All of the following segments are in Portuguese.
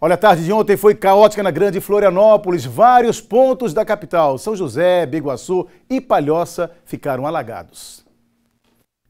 Olha, a tarde de ontem foi caótica na Grande Florianópolis. Vários pontos da capital, São José, Biguaçu e Palhoça, ficaram alagados.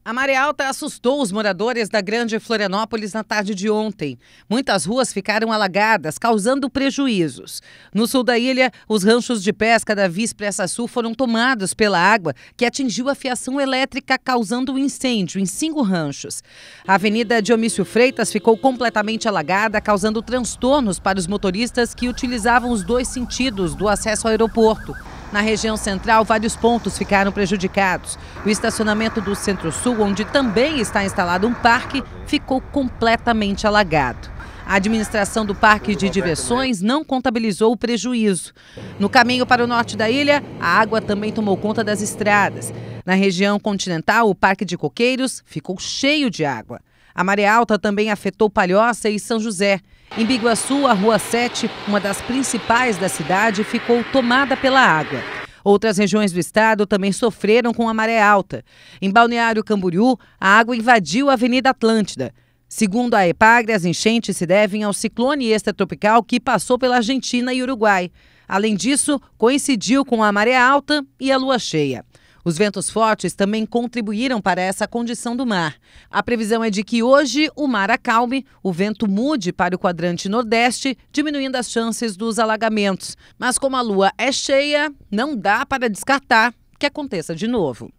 A maré alta assustou os moradores da Grande Florianópolis na tarde de ontem. Muitas ruas ficaram alagadas, causando prejuízos. No sul da ilha, os ranchos de pesca da Via Sul foram tomados pela água que atingiu a fiação elétrica, causando um incêndio em cinco ranchos. A Avenida Dionísio Freitas ficou completamente alagada, causando transtornos para os motoristas que utilizavam os dois sentidos do acesso ao aeroporto. Na região central, vários pontos ficaram prejudicados. O estacionamento do Centro-Sul, onde também está instalado um parque, ficou completamente alagado. A administração do parque de diversões não contabilizou o prejuízo. No caminho para o norte da ilha, a água também tomou conta das estradas. Na região continental, o Parque de Coqueiros ficou cheio de água. A maré alta também afetou Palhoça e São José. Em Biguaçu, a Rua 7, uma das principais da cidade, ficou tomada pela água. Outras regiões do estado também sofreram com a maré alta. Em Balneário Camboriú, a água invadiu a Avenida Atlântida. Segundo a EPAGRE, as enchentes se devem ao ciclone extratropical que passou pela Argentina e Uruguai. Além disso, coincidiu com a maré alta e a lua cheia. Os ventos fortes também contribuíram para essa condição do mar. A previsão é de que hoje o mar acalme, o vento mude para o quadrante nordeste, diminuindo as chances dos alagamentos. Mas como a lua é cheia, não dá para descartar que aconteça de novo.